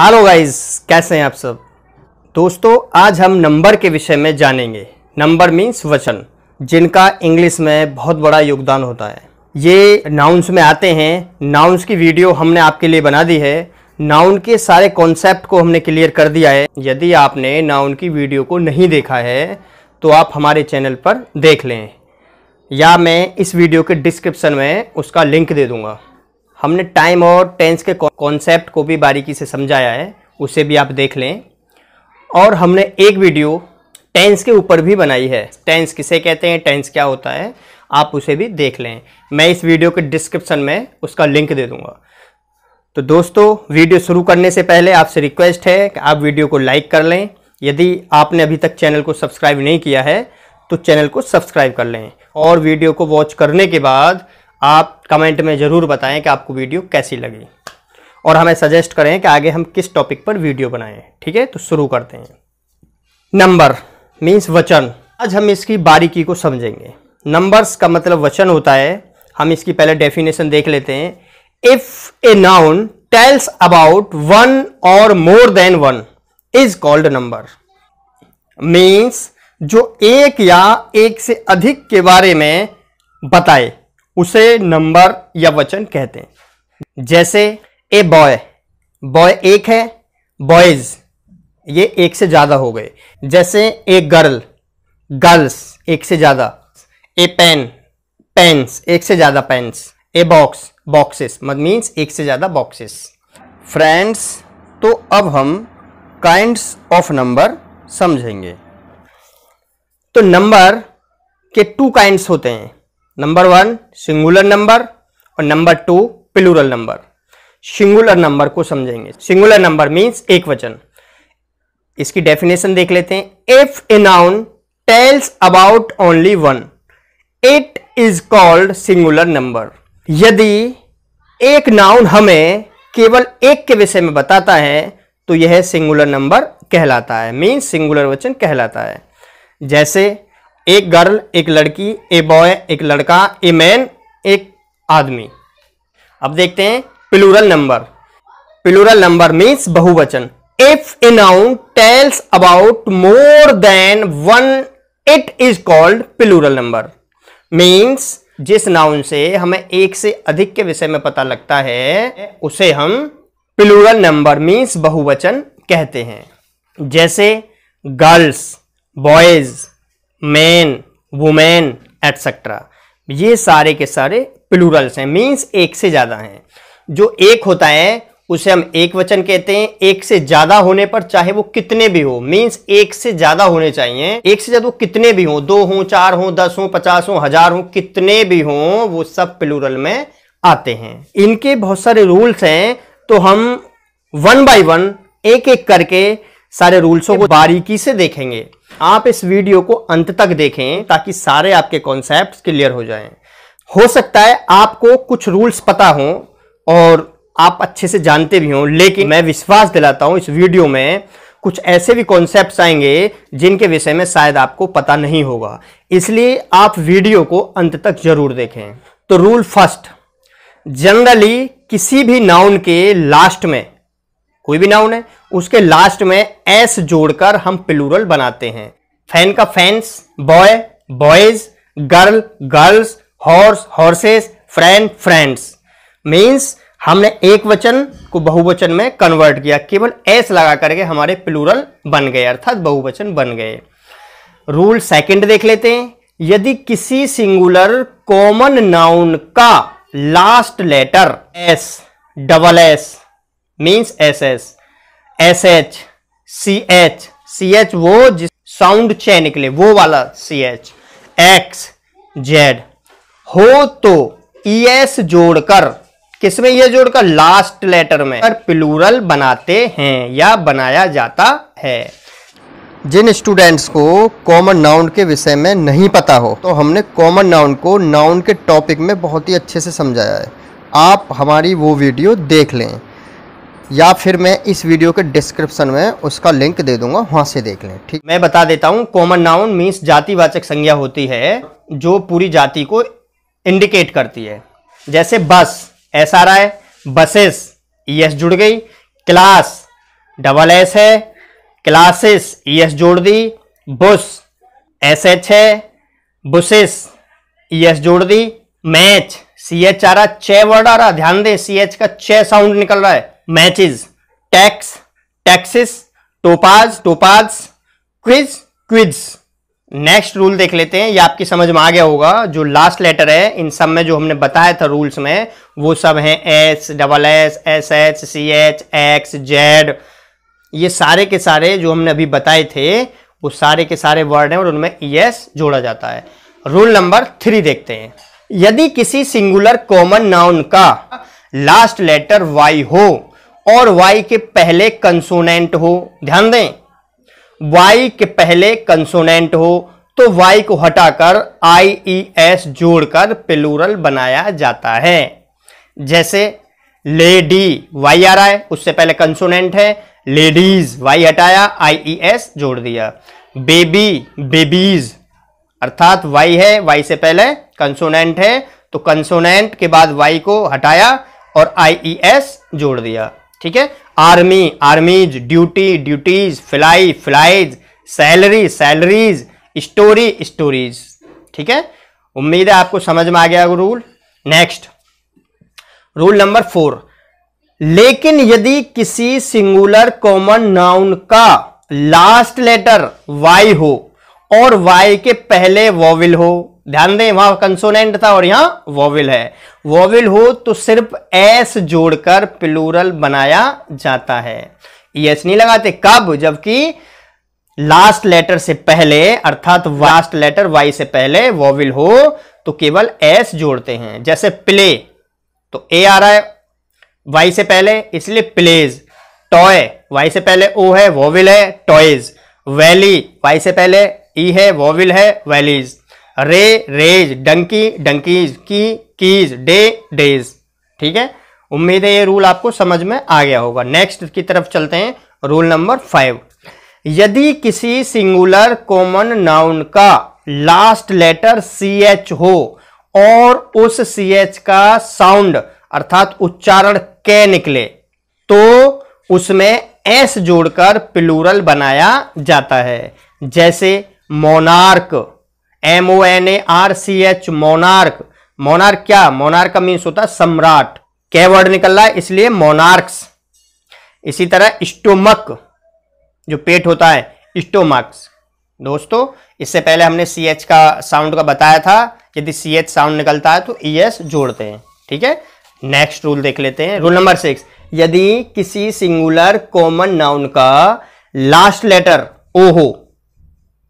hello guys कैसे हैं आप सब दोस्तों आज हम नंबर के विषय में जानेंगे नंबर मीन्स वचन जिनका इंग्लिश में बहुत बड़ा योगदान होता है ये नाउन्स में आते हैं नाउन्स की वीडियो हमने आपके लिए बना दी है नाउन के सारे कॉन्सेप्ट को हमने क्लियर कर दिया है यदि आपने नाउन की वीडियो को नहीं देखा है तो आप हमारे चैनल पर देख लें या मैं इस वीडियो के डिस्क्रिप्शन में उसका लिंक दे दूँगा हमने टाइम और टेंस के कॉन्सेप्ट को भी बारीकी से समझाया है उसे भी आप देख लें और हमने एक वीडियो टेंस के ऊपर भी बनाई है टेंस किसे कहते हैं टेंस क्या होता है आप उसे भी देख लें मैं इस वीडियो के डिस्क्रिप्शन में उसका लिंक दे दूंगा तो दोस्तों वीडियो शुरू करने से पहले आपसे रिक्वेस्ट है कि आप वीडियो को लाइक कर लें यदि आपने अभी तक चैनल को सब्सक्राइब नहीं किया है तो चैनल को सब्सक्राइब कर लें और वीडियो को वॉच करने के बाद आप कमेंट में ज़रूर बताएं कि आपको वीडियो कैसी लगी और हमें सजेस्ट करें कि आगे हम किस टॉपिक पर वीडियो बनाएं ठीक है तो शुरू करते हैं नंबर मीन्स वचन आज हम इसकी बारीकी को समझेंगे नंबर्स का मतलब वचन होता है हम इसकी पहले डेफिनेशन देख लेते हैं if a noun tells about one or more than one is called number means जो एक या एक से अधिक के बारे में बताए उसे नंबर या वचन कहते हैं जैसे ए बॉय बॉय एक है बॉयज ये एक से ज़्यादा हो गए जैसे ए गर्ल गर्ल्स एक से ज़्यादा ए पेन पेन्स एक से ज़्यादा पेन्स ए बॉक्स बॉक्सेस मत मीन्स एक से ज़्यादा बॉक्सेस फ्रेंड्स तो अब हम काइंड्स ऑफ नंबर समझेंगे तो नंबर के टू काइंड्स होते हैं नंबर वन सिंगुलर नंबर और number two plural number singular number को समझेंगे सिंगुलर नंबर मीन्स एक वचन इसकी डेफिनेशन देख लेते हैं if a noun tells about only one it is called singular number यदि एक नाउन हमें केवल एक के विषय में बताता है तो यह सिंगुलर नंबर कहलाता है मीन्स सिंगुलर वचन कहलाता है जैसे एक गर्ल एक लड़की ए बॉय एक लड़का ए मैन एक आदमी अब देखते हैं plural number plural number means बहुवचन if a noun tells about more than one it is called plural number means जिस नाउन से हमें एक से अधिक के विषय में पता लगता है उसे हम प्लूरल नंबर मीन्स बहुवचन कहते हैं जैसे girls boys man women etcetera ये सारे के सारे प्लूरल्स हैं मीन्स एक से ज़्यादा हैं जो एक होता है उसे हम एक वचन कहते हैं एक से ज्यादा होने पर चाहे वो कितने भी हो मीन्स एक से ज्यादा होने चाहिए एक से ज्यादा वो कितने भी हो दो हो चार हो दस हो पचास हो हजार हो कितने भी हो वो सब प्लूरल में आते हैं इनके बहुत सारे रूल्स हैं तो हम वन बाय वन एक एक करके सारे रूल्सों को बारीकी से देखेंगे आप इस वीडियो को अंत तक देखें ताकि सारे आपके कॉन्सेप्ट क्लियर हो जाएं हो सकता है आपको कुछ रूल्स पता हो और आप अच्छे से जानते भी हों लेकिन मैं विश्वास दिलाता हूं इस वीडियो में कुछ ऐसे भी कॉन्सेप्ट आएंगे जिनके विषय में शायद आपको पता नहीं होगा इसलिए आप वीडियो को अंत तक जरूर देखें तो रूल फर्स्ट जनरली किसी भी नाउन के लास्ट में कोई भी नाउन है उसके लास्ट में एस जोड़कर हम प्लूरल बनाते हैं फैन का fans boy boys girl girls horse horses friend friends means हमने एक वचन को बहुवचन में कन्वर्ट किया केवल एस लगा करके हमारे प्लूरल बन गए अर्थात बहुवचन बन गए रूल सेकंड देख लेते हैं यदि किसी सिंगुलर कॉमन नाउन का last letter S double S means S S S H C H C H वो जिस साउंड छ निकले वो वाला सी एच एक्स जेड हो तो ई e एस जोड़कर किसमें ये e जोड़कर लास्ट लेटर में अगर प्लूरल बनाते हैं या बनाया जाता है जिन स्टूडेंट्स को कॉमन नाउन के विषय में नहीं पता हो तो हमने कॉमन नाउन को नाउन के टॉपिक में बहुत ही अच्छे से समझाया है आप हमारी वो वीडियो देख लें या फिर मैं इस वीडियो के डिस्क्रिप्शन में उसका लिंक दे दूंगा वहां से देख लें ठीक मैं बता देता हूँ कॉमन नाउन मीन्स जातिवाचक संज्ञा होती है जो पूरी जाति को इंडिकेट करती है जैसे बस एस आ रहा है बसेस ई एस जुड़ गई क्लास डबल एस है क्लासेस ई एस जोड़ दी बुस एस एच है बुसेस ई एस जोड़ दी मैच सी एच आ रहा चे वर्ड आ रहा ध्यान दें सी एच का चे साउंड निकल रहा है matches tax taxes topaz topaz quiz quiz next rule देख लेते हैं ये आपकी समझ में आ गया होगा जो लास्ट लेटर है इन सब में जो हमने बताया था रूल्स में वो सब हैं S double S S H C H X Z ये सारे के सारे जो हमने अभी बताए थे वो सारे के सारे वर्ड हैं और उनमें यस जोड़ा जाता है रूल नंबर थ्री देखते हैं यदि किसी सिंगुलर कॉमन नाउन का लास्ट लेटर वाई हो और वाई के पहले कंसोनेंट हो ध्यान दें वाई के पहले कंसोनेंट हो तो वाई को हटाकर आई ई एस जोड़कर पिलूरल बनाया जाता है जैसे लेडी वाई आ रहा है उससे पहले कंसोनेंट है लेडीज वाई हटाया आई ई एस जोड़ दिया बेबी बेबीज अर्थात वाई है वाई से पहले कंसोनेंट है तो कंसोनेंट के बाद वाई को हटाया और आई ई एस जोड़ दिया ठीक है army armies duty duties fly flies salary salaries story stories ठीक है उम्मीद है आपको समझ में आ गया rule next rule number four लेकिन यदि किसी सिंगुलर कॉमन नाउन का लास्ट लेटर वाई हो और वाई के पहले वॉविल हो ध्यान दें वहां कंसोनेंट था और यहां वोविल है वोविल हो तो सिर्फ एस जोड़कर प्लूरल बनाया जाता है एस नहीं लगाते कब जबकि लास्ट लेटर से पहले अर्थात लास्ट लेटर वाई से पहले वोविल हो तो केवल एस जोड़ते हैं जैसे प्ले तो ए आ रहा है वाई से पहले इसलिए प्लेज टॉय वाई से पहले ओ है वोविल है टॉयज वैली वाई से पहले ई e है वॉविल है valleys ray rays donkey donkeys key keys day days ठीक है उम्मीद है ये रूल आपको समझ में आ गया होगा नेक्स्ट की तरफ चलते हैं रूल नंबर फाइव यदि किसी सिंगुलर कॉमन नाउन का लास्ट लेटर सी एच हो और उस सी एच का साउंड अर्थात उच्चारण के निकले तो उसमें एस जोड़कर प्लूरल बनाया जाता है जैसे monarch M O N A R C H monarch monarch क्या मोनार्क का मीन्स होता है सम्राट कै वर्ड निकल रहा है इसलिए मोनार्क्स इसी तरह स्टोमक जो पेट होता है स्टोमक्स दोस्तों इससे पहले हमने सी एच का साउंड का बताया था यदि सी एच साउंड निकलता है तो ई e एस जोड़ते हैं ठीक है नेक्स्ट रूल देख लेते हैं रूल नंबर सिक्स यदि किसी सिंगुलर कॉमन नाउन का लास्ट लेटर ओ हो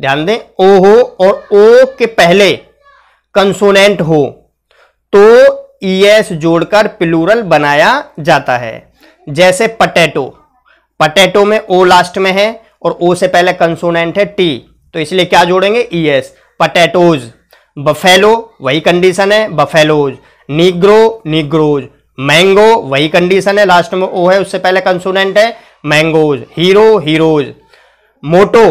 ध्यान दें ओ हो और ओ के पहले कंसोनेंट हो तो ई एस जोड़कर प्लूरल बनाया जाता है जैसे पटेटो पटेटो में ओ लास्ट में है और ओ से पहले कंसोनेंट है टी तो इसलिए क्या जोड़ेंगे ई एस पटेटोज बफेलो वही कंडीशन है बफेलोज निग्रो निग्रोज मैंगो वही कंडीशन है लास्ट में ओ है उससे पहले कंसोनेंट है mangoes hero heroes motto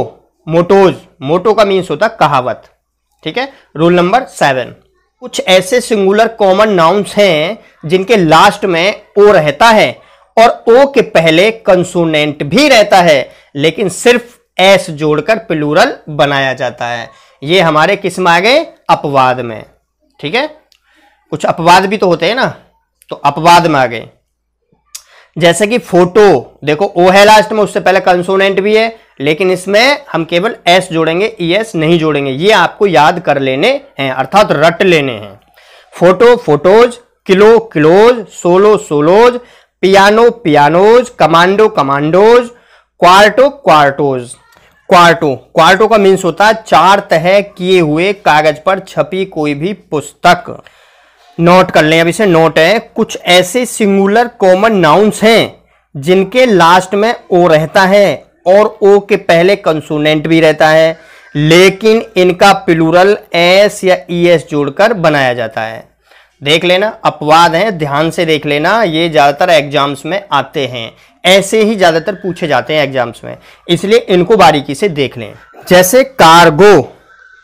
mottoes motto का मीन्स होता है कहावत ठीक है रूल नंबर सेवन कुछ ऐसे सिंगुलर कॉमन नाउन्स हैं जिनके लास्ट में ओ रहता है और ओ के पहले कंसोनेंट भी रहता है लेकिन सिर्फ एस जोड़कर प्लूरल बनाया जाता है ये हमारे किस्म आ गए अपवाद में ठीक है कुछ अपवाद भी तो होते हैं ना तो अपवाद में आ गए जैसे कि फोटो देखो ओ है लास्ट में उससे पहले कंसोनेंट भी है लेकिन इसमें हम केवल एस जोड़ेंगे ई एस नहीं जोड़ेंगे ये आपको याद कर लेने हैं अर्थात रट लेने हैं photo photos kilo kilos solo solos piano pianos commando commandos quarto quartos quarto quarto का मीन्स होता है चार तह किए हुए कागज पर छपी कोई भी पुस्तक नोट कर लें अब इसे नोट है कुछ ऐसे सिंगुलर कॉमन नाउन्स हैं जिनके लास्ट में ओ रहता है और ओ के पहले कंसोनेंट भी रहता है लेकिन इनका प्लूरल एस या ई एस जोड़कर बनाया जाता है देख लेना अपवाद है ध्यान से देख लेना ये ज़्यादातर एग्जाम्स में आते हैं ऐसे ही ज़्यादातर पूछे जाते हैं एग्जाम्स में इसलिए इनको बारीकी से देख लें जैसे कार्गो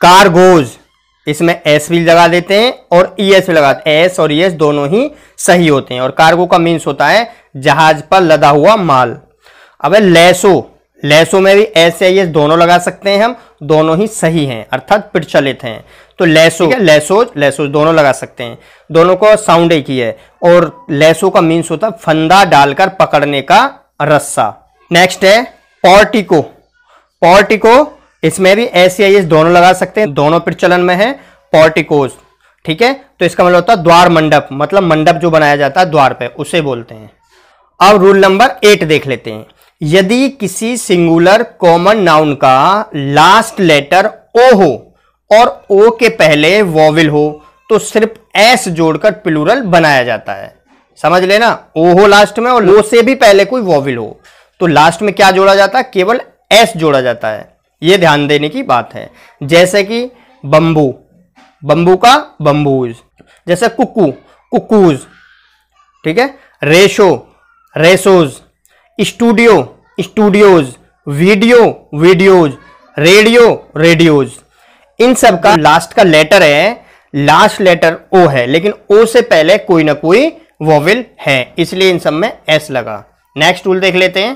कार्गोज़ इसमें एस भी लगा देते हैं और ई e एस भी लगा एस और ई e एस दोनों ही सही होते हैं और कार्गो का मीन्स होता है जहाज पर लदा हुआ माल अब लेसो लेसो में भी एस या एस e दोनों लगा सकते हैं हम दोनों ही सही हैं अर्थात प्रचलित हैं तो लेसो लेसो लेसो दोनों लगा सकते हैं दोनों को साउंड एक ही है और लेसो का मीन्स होता है फंदा डालकर पकड़ने का रस्सा नेक्स्ट है पॉर्टिको पॉर्टिको इसमें भी एस आई एस दोनों लगा सकते हैं दोनों प्रचलन में है पॉर्टिकोज ठीक है तो इसका मतलब होता है द्वार मंडप मतलब मंडप जो बनाया जाता है द्वार पे उसे बोलते हैं अब रूल नंबर एट देख लेते हैं यदि किसी सिंगुलर कॉमन नाउन का लास्ट लेटर ओ हो और ओ के पहले वॉविल हो तो सिर्फ एस जोड़कर प्लूरल बनाया जाता है समझ लेना ओ हो लास्ट में और लो से भी पहले कोई वॉविल हो तो लास्ट में क्या जोड़ा जाता है केवल एस जोड़ा जाता है ये ध्यान देने की बात है जैसे कि बंबू बंबू का बंबूज जैसे कुकू कुकूज ठीक है ratio ratios studio studios video videos radio radios इन सब का लास्ट का लेटर है लास्ट लेटर ओ है लेकिन ओ से पहले कोई ना कोई वोवेल है इसलिए इन सब में एस लगा नेक्स्ट रूल देख लेते हैं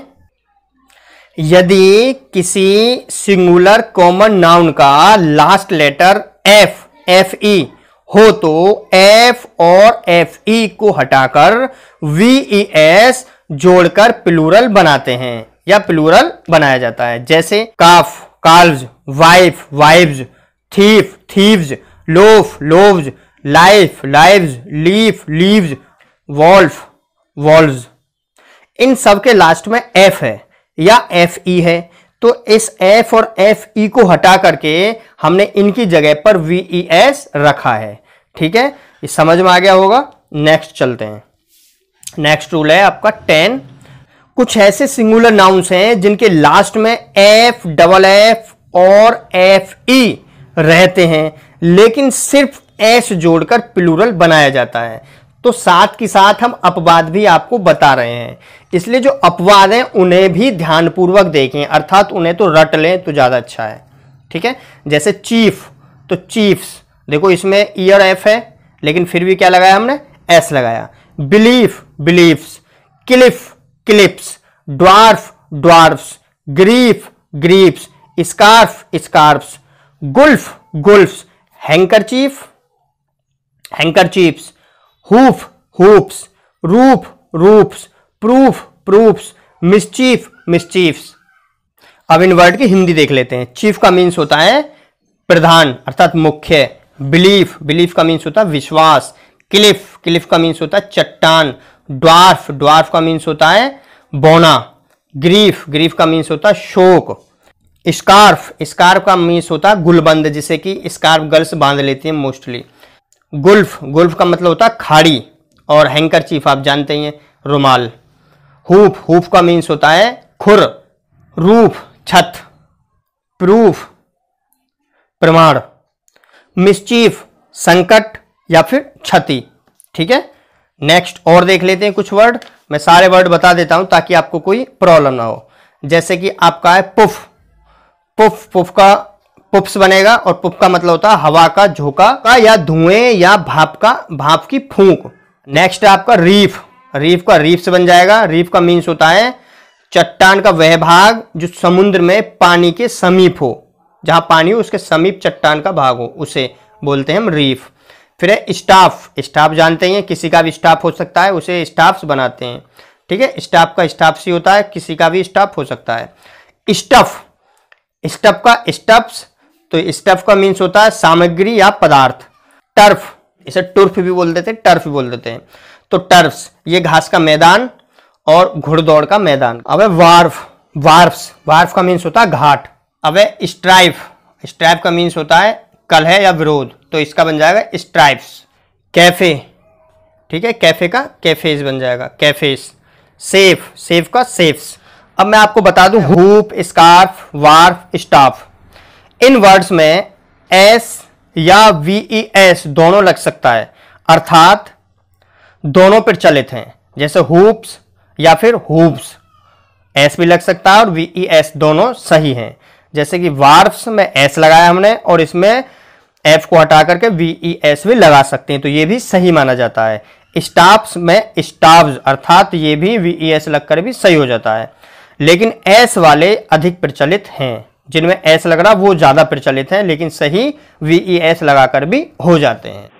यदि किसी सिंगुलर कॉमन नाउन का last letter F F E हो तो एफ और एफ ई e को हटाकर वी ई एस जोड़कर प्लूरल बनाते हैं या प्लूरल बनाया जाता है जैसे calf calves wife wives thief thieves loaf loaves life lives leaf leaves wolf wolves इन सब के लास्ट में एफ है या एफ ई e है तो इस एफ और एफ ई e को हटा करके हमने इनकी जगह पर वी ई एस रखा है ठीक है ये समझ में आ गया होगा नेक्स्ट चलते हैं नेक्स्ट रूल है आपका टेन कुछ ऐसे सिंगुलर नाउन्स हैं जिनके लास्ट में एफ डबल एफ और एफ ई e रहते हैं लेकिन सिर्फ एस जोड़कर प्लूरल बनाया जाता है तो साथ के साथ हम अपवाद भी आपको बता रहे हैं इसलिए जो अपवाद हैं उन्हें भी ध्यानपूर्वक देखें अर्थात उन्हें तो रट लें तो ज़्यादा अच्छा है ठीक है जैसे चीफ तो चीफ्स देखो इसमें ईयर एफ है लेकिन फिर भी क्या लगाया हमने एस लगाया belief beliefs cliff cliffs dwarf dwarfs grief griefs scarf scarfs gulf gulfs handkerchief handkerchiefs hoof hoops roof roofs proof proofs mischief mischiefs अब इन वर्ड की हिंदी देख लेते हैं चीफ का मीन्स होता है प्रधान अर्थात मुख्य बिलीफ बिलीफ का मीन्स होता है विश्वास क्लिफ क्लिफ का मीन्स होता है चट्टान ड्वार्फ ड्वार्फ का मीन्स होता है बोना ग्रीफ ग्रीफ का मीन्स होता है शोक स्कार्फ स्कार्फ का मीन्स होता है गुलबंद जिसे कि स्कार्फ गर्ल्स बांध लेती हैं मोस्टली गुल्फ गुल्फ का मतलब होता है खाड़ी और हैंकर चीफ आप जानते ही हैं रुमाल हुफ हुफ का मीन्स होता है खुर रूफ छत प्रूफ प्रमाण मिसचीफ संकट या फिर क्षति ठीक है नेक्स्ट और देख लेते हैं कुछ वर्ड मैं सारे वर्ड बता देता हूं ताकि आपको कोई प्रॉब्लम ना हो जैसे कि आपका है पुफ पुफ पुफ का पुप्स बनेगा और पुप का मतलब होता है हवा का झोंका का या धुएं या भाप का भाप की फूंक नेक्स्ट है आपका रीफ रीफ का रीफ से बन जाएगा रीफ का मीन्स होता है चट्टान का वह भाग जो समुद्र में पानी के समीप हो जहां पानी हो उसके समीप चट्टान का भाग हो उसे बोलते हैं हम रीफ फिर है स्टाफ स्टाफ जानते हैं किसी का भी स्टाफ हो सकता है उसे स्टाफ्स बनाते हैं ठीक है स्टाफ का स्टाफ ही होता है किसी का भी स्टाफ हो सकता है स्टफ स्टफ का स्टफ्स तो स्टफ का मीन्स होता है सामग्री या पदार्थ टर्फ इसे टर्फ भी बोल देते हैं टर्फ बोल देते हैं तो टर्फ्स ये घास का मैदान और घुड़दौड़ का मैदान अब वार्फ वार्फ्स वार्फ का मीन्स होता है घाट अब स्ट्राइफ स्ट्राइफ का मीन्स होता है कलह या विरोध तो इसका बन जाएगा स्ट्राइफ्स कैफे ठीक है कैफे का कैफेज बन जाएगा कैफेज सेफ सेफ का सेफ्स अब मैं आपको बता दूं हुप स्कार्फ वार्फ स्टाफ इन वर्ड्स में एस या वी ई एस दोनों लग सकता है अर्थात दोनों प्रचलित हैं जैसे हुप्स या फिर हुप्स एस भी लग सकता है और वी ई एस दोनों सही हैं जैसे कि वार्फ्स में एस लगाया हमने और इसमें एफ को हटा करके वी ई एस भी लगा सकते हैं तो ये भी सही माना जाता है स्टाफ्स में स्टाफ्स अर्थात ये भी वी ई एस लगकर भी सही हो जाता है लेकिन एस वाले अधिक प्रचलित हैं जिनमें एस लग रहा वो ज़्यादा प्रचलित हैं लेकिन सही वी ई एस लगाकर भी हो जाते हैं